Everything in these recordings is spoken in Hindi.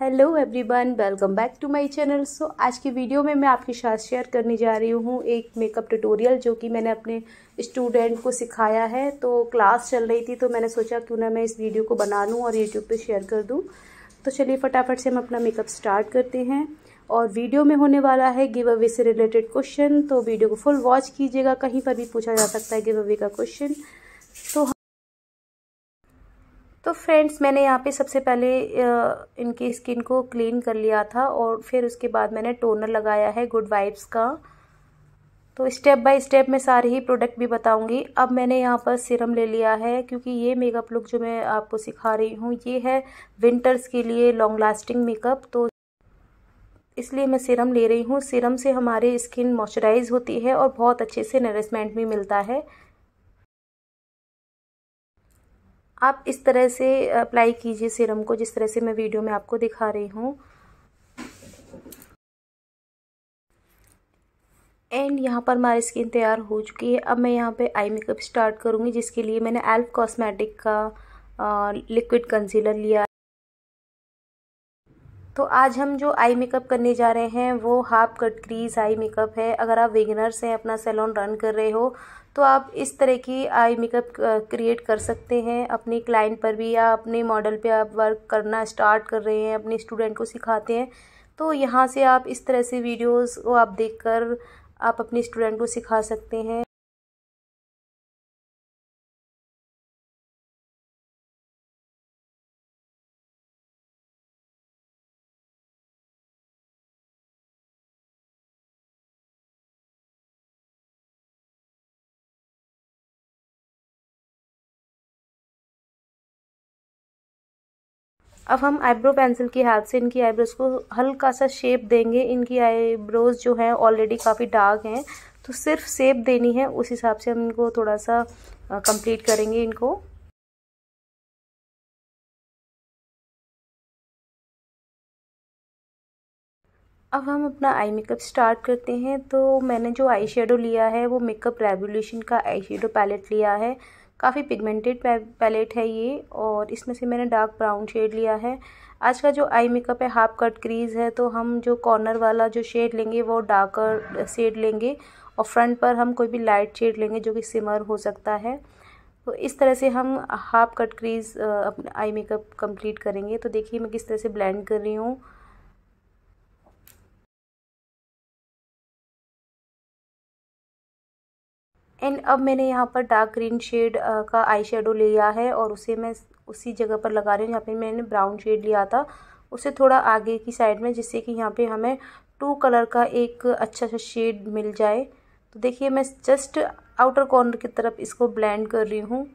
hello everyone welcome back to my channel so आज की वीडियो में मैं आपके साथ शेयर करने जा रही हूँ एक मेकअप ट्यूटोरियल जो कि मैंने अपने स्टूडेंट को सिखाया है तो क्लास चल रही थी तो मैंने सोचा क्यों ना मैं इस वीडियो को बना लूँ और यूट्यूब पे शेयर कर दूँ तो चलिए फटाफट से हम अपना मेकअप स्टार्ट करते हैं और वीडियो में होने वाला है गिव अवे से रिलेटेड क्वेश्चन तो वीडियो को फुल वॉच कीजिएगा कहीं पर भी पूछा जा सकता है गिव अवे का क्वेश्चन तो तो फ्रेंड्स मैंने यहाँ पे सबसे पहले इनकी स्किन को क्लीन कर लिया था और फिर उसके बाद मैंने टोनर लगाया है गुड वाइब्स का तो स्टेप बाय स्टेप मैं सारे ही प्रोडक्ट भी बताऊंगी अब मैंने यहाँ पर सिरम ले लिया है क्योंकि ये मेकअप लुक जो मैं आपको सिखा रही हूँ ये है विंटर्स के लिए लॉन्ग लास्टिंग मेकअप तो इसलिए मैं सिरम ले रही हूँ सिरम से हमारी स्किन मॉइस्चराइज होती है और बहुत अच्छे से नरिशमेंट भी मिलता है आप इस तरह से अप्लाई कीजिए सिरम को जिस तरह से मैं वीडियो में आपको दिखा रही हूँ एंड यहाँ पर हमारी स्किन तैयार हो चुकी है अब मैं यहाँ पे आई मेकअप स्टार्ट करूँगी जिसके लिए मैंने एल्फ कॉस्मेटिक का लिक्विड कंसीलर लिया तो आज हम जो आई मेकअप करने जा रहे हैं वो half cut crease eye makeup है अगर आप विगनर्स हैं अपना सैलून रन कर रहे हो तो आप इस तरह की आई मेकअप क्रिएट कर सकते हैं अपने क्लाइंट पर भी या अपने मॉडल पे आप वर्क करना स्टार्ट कर रहे हैं अपने स्टूडेंट को सिखाते हैं तो यहाँ से आप इस तरह से वीडियोस को आप देखकर आप अपने स्टूडेंट को सिखा सकते हैं अब हम आईब्रो पेंसिल की हेल्प से इनकी आईब्रोज को हल्का सा शेप देंगे इनकी आईब्रोज जो हैं ऑलरेडी काफ़ी डार्क हैं तो सिर्फ शेप देनी है उस हिसाब से हम इनको थोड़ा सा कंप्लीट करेंगे इनको अब हम अपना आई मेकअप स्टार्ट करते हैं तो मैंने जो आई शेडो लिया है वो मेकअप रेवोल्यूशन का आई शेडो पैलेट लिया है काफ़ी पिगमेंटेड पैलेट है ये और इसमें से मैंने डार्क ब्राउन शेड लिया है आज का जो आई मेकअप है हाफ कट क्रीज़ है तो हम जो कॉर्नर वाला जो शेड लेंगे वो डार्कर शेड लेंगे और फ्रंट पर हम कोई भी लाइट शेड लेंगे जो कि सिमर हो सकता है तो इस तरह से हम हाफ कट क्रीज़ अपने आई मेकअप कंप्लीट करेंगे तो देखिए मैं किस तरह से ब्लेंड कर रही हूँ एंड अब मैंने यहाँ पर डार्क ग्रीन शेड का आई शेडो लिया है और उसे मैं उसी जगह पर लगा रही हूँ जहाँ पे मैंने ब्राउन शेड लिया था उसे थोड़ा आगे की साइड में जिससे कि यहाँ पे हमें टू कलर का एक अच्छा सा शेड मिल जाए तो देखिए मैं जस्ट आउटर कॉर्नर की तरफ इसको ब्लेंड कर रही हूँ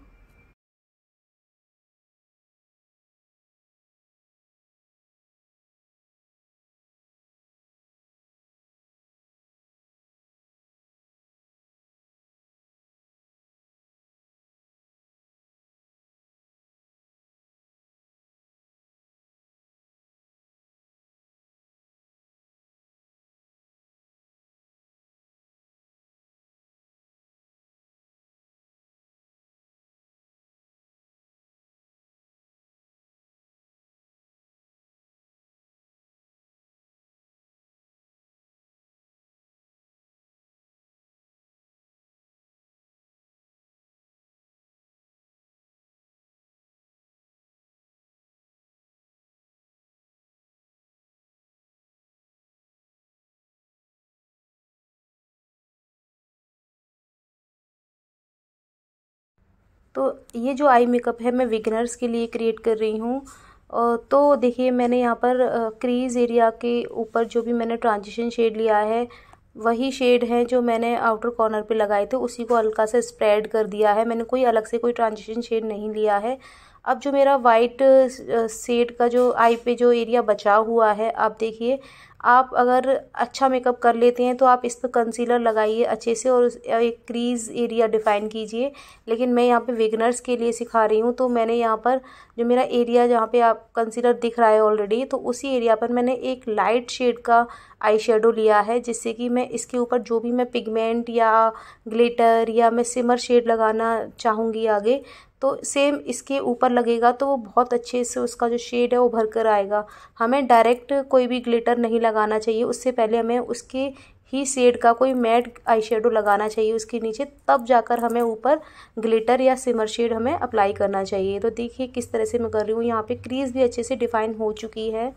तो ये जो आई मेकअप है मैं विगनर्स के लिए क्रिएट कर रही हूँ तो देखिए मैंने यहाँ पर क्रीज एरिया के ऊपर जो भी मैंने ट्रांजिशन शेड लिया है वही शेड है जो मैंने आउटर कॉर्नर पे लगाए थे उसी को हल्का सा स्प्रेड कर दिया है मैंने कोई अलग से कोई ट्रांजिशन शेड नहीं लिया है अब जो मेरा वाइट शेड का जो आई पे जो एरिया बचा हुआ है आप देखिए आप अगर अच्छा मेकअप कर लेते हैं तो आप इस पर कंसीलर लगाइए अच्छे से और एक क्रीज एरिया डिफ़ाइन कीजिए लेकिन मैं यहाँ पे विगनर्स के लिए सिखा रही हूँ तो मैंने यहाँ पर जो मेरा एरिया जहाँ पे आप कंसीलर दिख रहा है ऑलरेडी तो उसी एरिया पर मैंने एक लाइट शेड का आई शेडो लिया है जिससे कि मैं इसके ऊपर जो भी मैं पिगमेंट या ग्लिटर या मैं सिमर शेड लगाना चाहूँगी आगे तो सेम इसके ऊपर लगेगा तो वो बहुत अच्छे से उसका जो शेड है वो भर कर आएगा हमें डायरेक्ट कोई भी ग्लिटर नहीं लगाना चाहिए उससे पहले हमें उसके ही शेड का कोई मैट आई शेडो लगाना चाहिए उसके नीचे तब जाकर हमें ऊपर ग्लिटर या सिमर शेड हमें अप्लाई करना चाहिए तो देखिए किस तरह से मैं कर रही हूँ यहाँ पे क्रीज़ भी अच्छे से डिफाइन हो चुकी है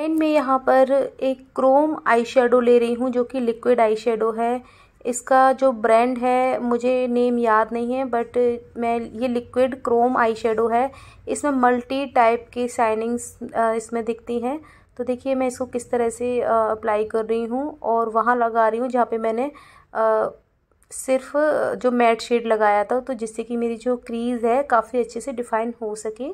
मैं यहाँ पर एक क्रोम आई शेडो ले रही हूँ जो कि लिक्विड आई शेडो है इसका जो ब्रांड है मुझे नेम याद नहीं है बट मैं ये लिक्विड क्रोम आई शेडो है इसमें मल्टी टाइप की शाइनिंग्स इसमें दिखती हैं तो देखिए मैं इसको किस तरह से अप्लाई कर रही हूँ और वहाँ लगा रही हूँ जहाँ पे मैंने सिर्फ जो मैट शेड लगाया था तो जिससे कि मेरी जो क्रीज़ है काफ़ी अच्छे से डिफ़ाइन हो सके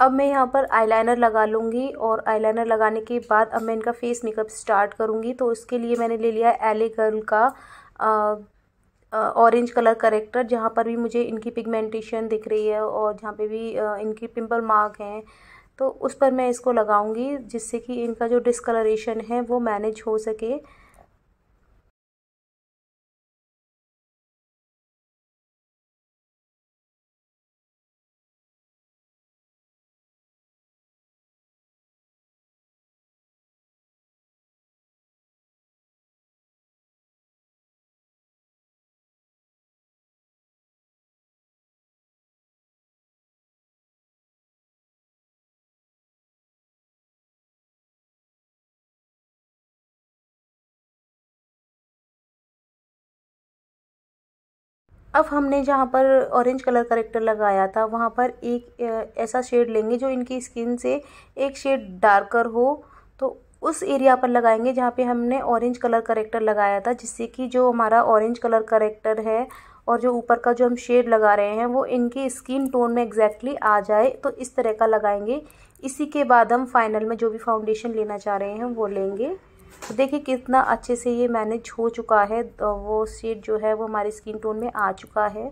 अब मैं यहाँ पर आईलाइनर लगा लूँगी और आईलाइनर लगाने के बाद अब मैं इनका फेस मेकअप स्टार्ट करूँगी तो इसके लिए मैंने ले लिया है एले गर्ल का ऑरेंज कलर करेक्टर जहाँ पर भी मुझे इनकी पिगमेंटेशन दिख रही है और जहाँ पे भी आ, इनकी पिंपल मार्क हैं तो उस पर मैं इसको लगाऊँगी जिससे कि इनका जो डिसकलरेशन है वो मैनेज हो सके अब हमने जहाँ पर ऑरेंज कलर करेक्टर लगाया था वहाँ पर एक ऐसा शेड लेंगे जो इनकी स्किन से एक शेड डार्कर हो तो उस एरिया पर लगाएंगे जहाँ पे हमने ऑरेंज कलर करेक्टर लगाया था जिससे कि जो हमारा ऑरेंज कलर करेक्टर है और जो ऊपर का जो हम शेड लगा रहे हैं वो इनकी स्किन टोन में एग्जैक्टली आ जाए तो इस तरह का लगाएंगे इसी के बाद हम फाइनल में जो भी फाउंडेशन लेना चाह रहे हैं वो लेंगे तो देखिए कितना अच्छे से ये मैनेज हो चुका है तो वो शेड जो है वो हमारे स्किन टोन में आ चुका है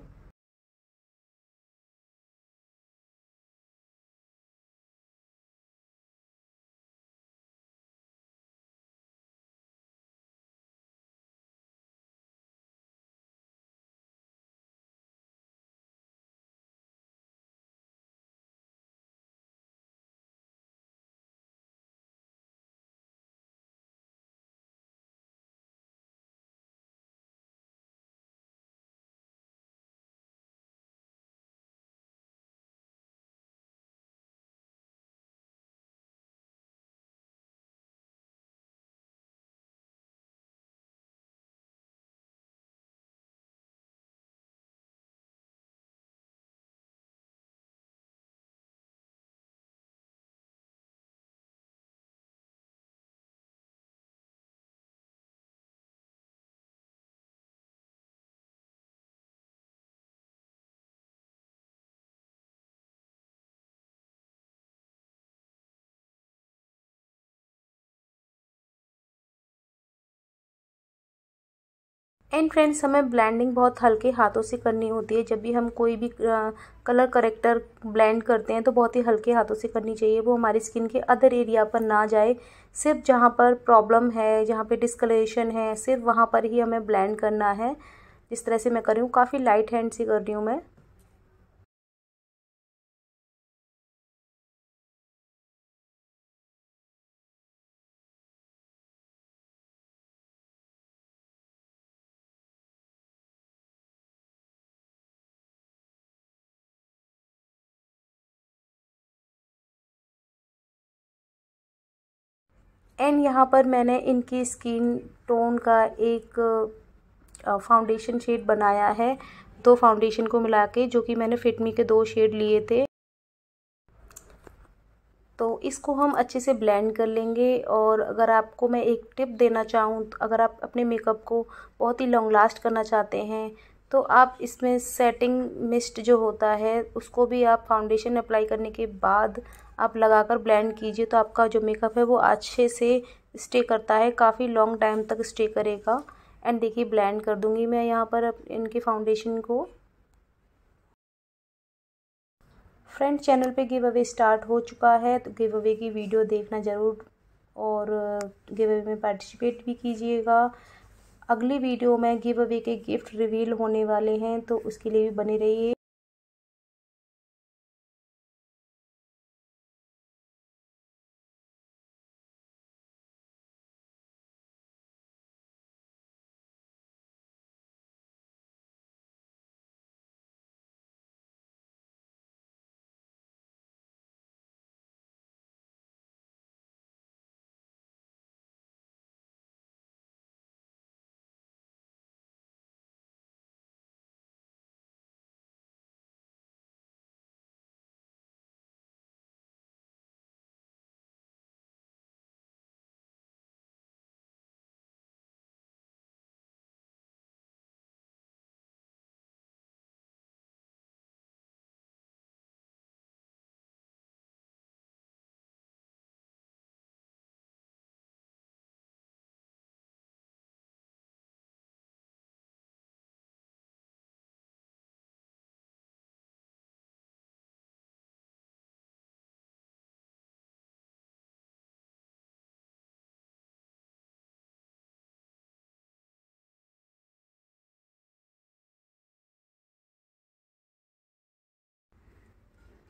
एंड फ्रेंड्स हमें ब्लेंडिंग बहुत हल्के हाथों से करनी होती है जब भी हम कोई भी कलर करेक्टर ब्लेंड करते हैं तो बहुत ही हल्के हाथों से करनी चाहिए वो हमारी स्किन के अदर एरिया पर ना जाए सिर्फ जहाँ पर प्रॉब्लम है जहाँ पे डिस्कलेशन है सिर्फ वहाँ पर ही हमें ब्लेंड करना है जिस तरह से मैं कर रही हूँ काफ़ी लाइट हैंड से कर रही हूँ मैं एंड यहाँ पर मैंने इनकी स्किन टोन का एक फाउंडेशन शेड बनाया है दो फाउंडेशन को मिला के जो कि मैंने फिटमी के दो शेड लिए थे तो इसको हम अच्छे से ब्लेंड कर लेंगे और अगर आपको मैं एक टिप देना चाहूँ अगर आप अपने मेकअप को बहुत ही लॉन्ग लास्ट करना चाहते हैं तो आप इसमें सेटिंग मिस्ट जो होता है उसको भी आप फाउंडेशन अप्लाई करने के बाद आप लगाकर ब्लेंड कीजिए तो आपका जो मेकअप है वो अच्छे से स्टे करता है काफ़ी लॉन्ग टाइम तक स्टे करेगा एंड देखिए ब्लेंड कर दूंगी मैं यहाँ पर इनके फाउंडेशन को फ्रेंड चैनल पे गिव अवे स्टार्ट हो चुका है तो गिव अवे की वीडियो देखना ज़रूर और गिव अवे में पार्टिसिपेट भी कीजिएगा अगली वीडियो में गिव अवे के गिफ्ट रिवील होने वाले हैं तो उसके लिए भी बने रहिए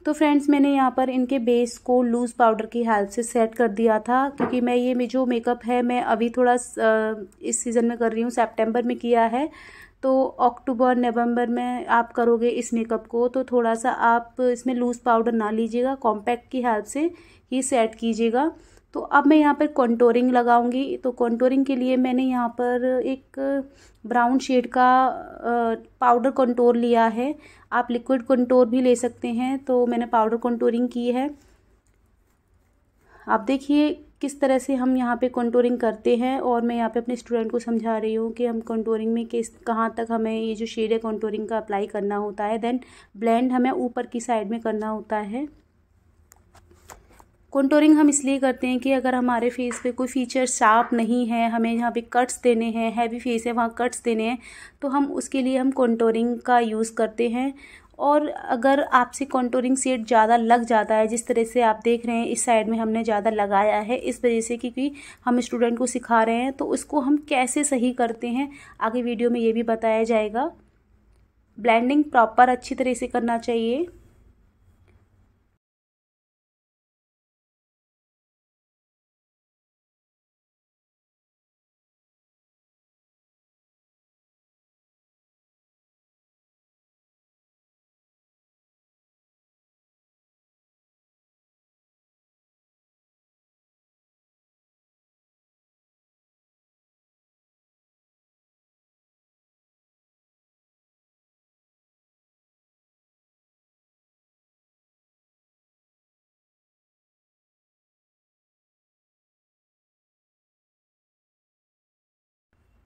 तो फ्रेंड्स मैंने यहाँ पर इनके बेस को लूज़ पाउडर की हेल्प से सेट कर दिया था क्योंकि मैं ये जो मेकअप है मैं अभी थोड़ा इस सीज़न में कर रही हूँ सेप्टेम्बर में किया है तो अक्टूबर नवंबर में आप करोगे इस मेकअप को तो थोड़ा सा आप इसमें लूज़ पाउडर ना लीजिएगा कॉम्पैक्ट की हेल्प से ही सेट कीजिएगा तो अब मैं यहाँ पर कॉन्टोरिंग लगाऊंगी तो कॉन्टोरिंग के लिए मैंने यहाँ पर एक ब्राउन शेड का पाउडर कंटोर लिया है आप लिक्विड कंटोर भी ले सकते हैं तो मैंने पाउडर कॉन्टोरिंग की है आप देखिए किस तरह से हम यहाँ पे कॉन्टोरिंग करते हैं और मैं यहाँ पे अपने स्टूडेंट को समझा रही हूँ कि हम कॉन्टोरिंग में किस कहाँ तक हमें ये जो शेड है कॉन्टोरिंग का अप्लाई करना होता है देन ब्लेंड हमें ऊपर की साइड में करना होता है कॉन्टोरिंग हम इसलिए करते हैं कि अगर हमारे फेस पे कोई फीचर शार्प नहीं है हमें यहाँ पे कट्स देने हैं हैवी फेस है वहाँ कट्स देने हैं तो हम उसके लिए हम कॉन्टोरिंग का यूज़ करते हैं और अगर आपसे कॉन्टोरिंग सेट ज़्यादा लग जाता है जिस तरह से आप देख रहे हैं इस साइड में हमने ज़्यादा लगाया है इस वजह से क्योंकि हम स्टूडेंट को सिखा रहे हैं तो उसको हम कैसे सही करते हैं आगे वीडियो में ये भी बताया जाएगा ब्लैंडिंग प्रॉपर अच्छी तरह से करना चाहिए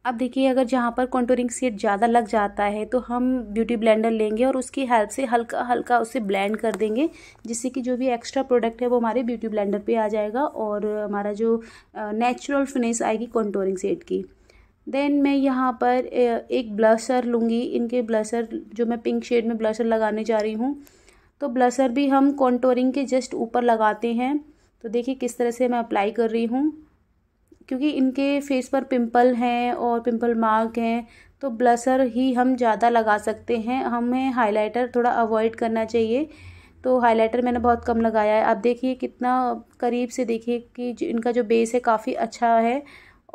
अब देखिए अगर जहाँ पर कॉन्टोरिंग सेट ज़्यादा लग जाता है तो हम ब्यूटी ब्लेंडर लेंगे और उसकी हेल्प से हल्का हल्का उसे ब्लेंड कर देंगे जिससे कि जो भी एक्स्ट्रा प्रोडक्ट है वो हमारे ब्यूटी ब्लेंडर पे आ जाएगा और हमारा जो नेचुरल फिनिश आएगी कॉन्टोरिंग सेट की देन मैं यहाँ पर एक ब्लशर लूँगी इनके ब्लशर जो मैं पिंक शेड में ब्लशर लगाने जा रही हूँ तो ब्लशर भी हम कॉन्टोरिंग के जस्ट ऊपर लगाते हैं तो देखिए किस तरह से मैं अप्लाई कर रही हूँ क्योंकि इनके फेस पर पिंपल हैं और पिंपल मार्क हैं तो ब्लसर ही हम ज़्यादा लगा सकते हैं हमें हाइलाइटर थोड़ा अवॉइड करना चाहिए तो हाइलाइटर मैंने बहुत कम लगाया है आप देखिए कितना करीब से देखिए कि इनका जो बेस है काफ़ी अच्छा है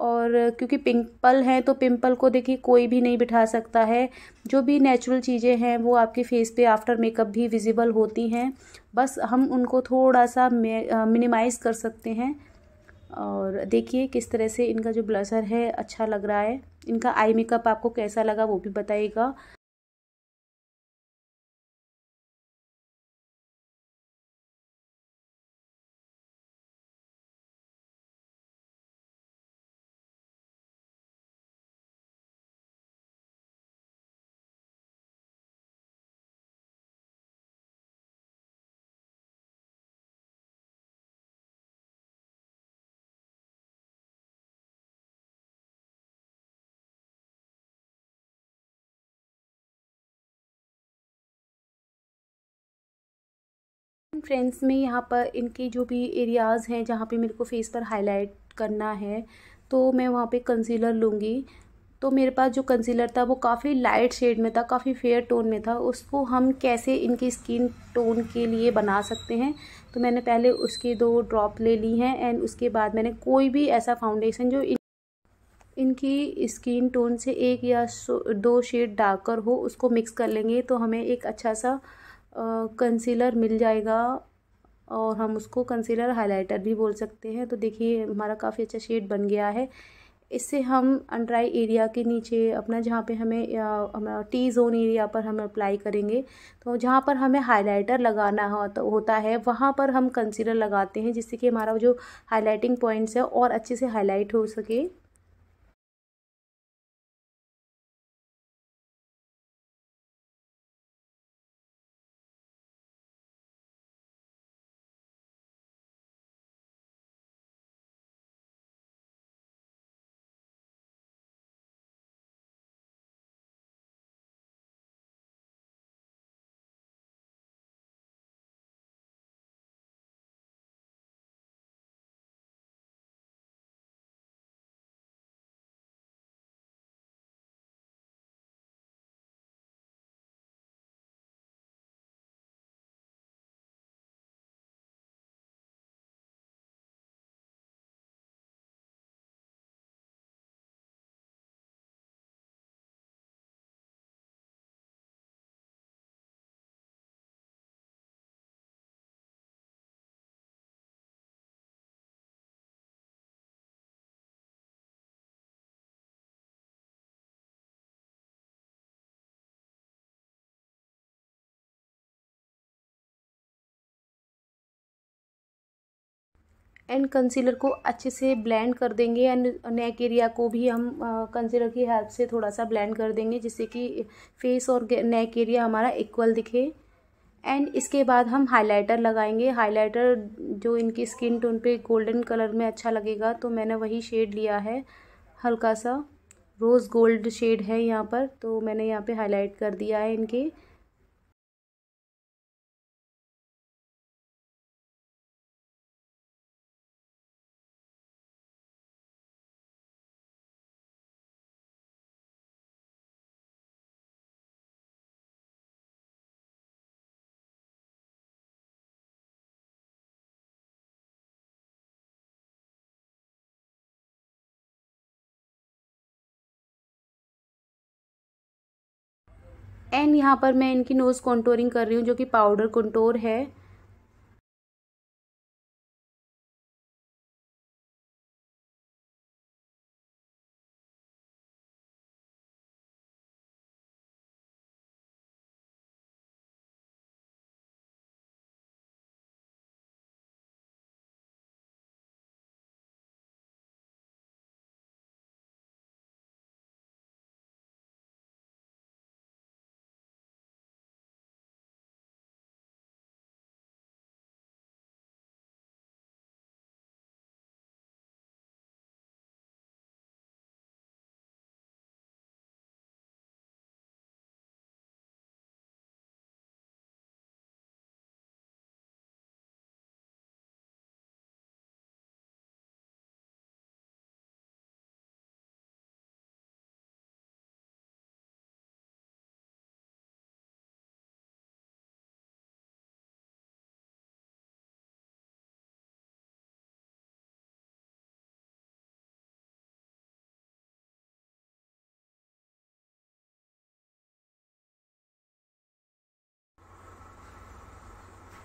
और क्योंकि पिंपल हैं तो पिंपल को देखिए कोई भी नहीं बिठा सकता है जो भी नेचुरल चीज़ें हैं वो आपके फेस पे आफ्टर मेकअप भी विजिबल होती हैं बस हम उनको थोड़ा सा मिनिमाइज़ कर सकते हैं और देखिए किस तरह से इनका जो ब्लसर है अच्छा लग रहा है इनका आई मेकअप आपको कैसा लगा वो भी बताइएगा फ्रेंड्स में यहाँ पर इनके जो भी एरियाज़ हैं जहाँ पे मेरे को फेस पर हाईलाइट करना है तो मैं वहाँ पे कंसीलर लूँगी तो मेरे पास जो कंसीलर था वो काफ़ी लाइट शेड में था काफ़ी फेयर टोन में था उसको हम कैसे इनकी स्किन टोन के लिए बना सकते हैं तो मैंने पहले उसके दो ड्रॉप ले ली हैं एंड उसके बाद मैंने कोई भी ऐसा फाउंडेशन जो इन इनकी स्किन टोन से एक या दो शेड डार्कर हो उसको मिक्स कर लेंगे तो हमें एक अच्छा सा कंसीलर मिल जाएगा और हम उसको कंसीलर हाइलाइटर भी बोल सकते हैं तो देखिए हमारा काफ़ी अच्छा शेड बन गया है इससे हम अंड्राई एरिया के नीचे अपना जहाँ पे हमें हमारा टी जोन एरिया पर हम अप्लाई करेंगे तो जहाँ पर हमें हाइलाइटर लगाना हो, तो होता है वहाँ पर हम कंसीलर लगाते हैं जिससे कि हमारा जो हाइलाइटिंग पॉइंट्स है और अच्छे से हाईलाइट हो सके एंड कंसीलर को अच्छे से ब्लेंड कर देंगे एंड नेक एरिया को भी हम कंसीलर की हेल्प से थोड़ा सा ब्लेंड कर देंगे जिससे कि फेस और नेक एरिया हमारा इक्वल दिखे एंड इसके बाद हम हाइलाइटर लगाएंगे हाइलाइटर जो इनकी स्किन टोन पे गोल्डन कलर में अच्छा लगेगा तो मैंने वही शेड लिया है हल्का सा रोज़ गोल्ड शेड है यहाँ पर तो मैंने यहाँ पे हाईलाइट कर दिया है इनके एंड यहाँ पर मैं इनकी नोज़ कॉन्टोरिंग कर रही हूँ जो कि पाउडर कंटोर है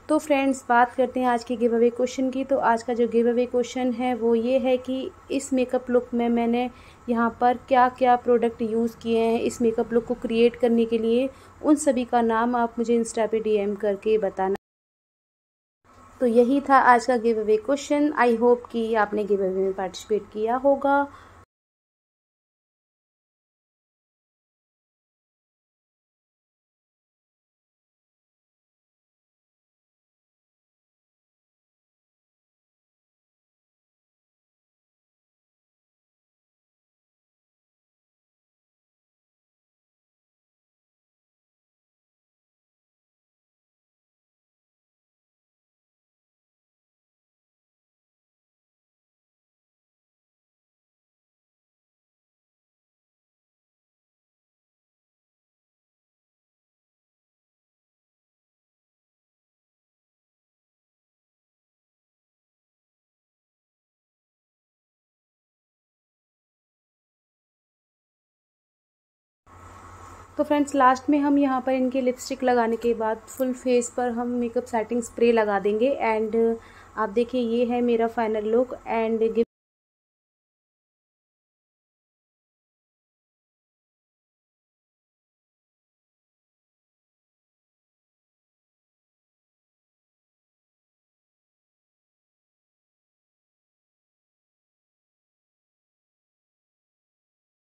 तो फ्रेंड्स बात करते हैं आज के गिव अवे क्वेश्चन की तो आज का जो गिव अवे क्वेश्चन है वो ये है कि इस मेकअप लुक में मैंने यहाँ पर क्या क्या प्रोडक्ट यूज़ किए हैं इस मेकअप लुक को क्रिएट करने के लिए उन सभी का नाम आप मुझे इंस्टा पे डीएम करके बताना तो यही था आज का give away question I hope कि आपने गिव अवे में पार्टिसिपेट किया होगा तो फ्रेंड्स लास्ट में हम यहाँ पर इनके लिपस्टिक लगाने के बाद फुल फेस पर हम मेकअप सेटिंग स्प्रे लगा देंगे एंड आप देखिए ये है मेरा फाइनल लुक एंड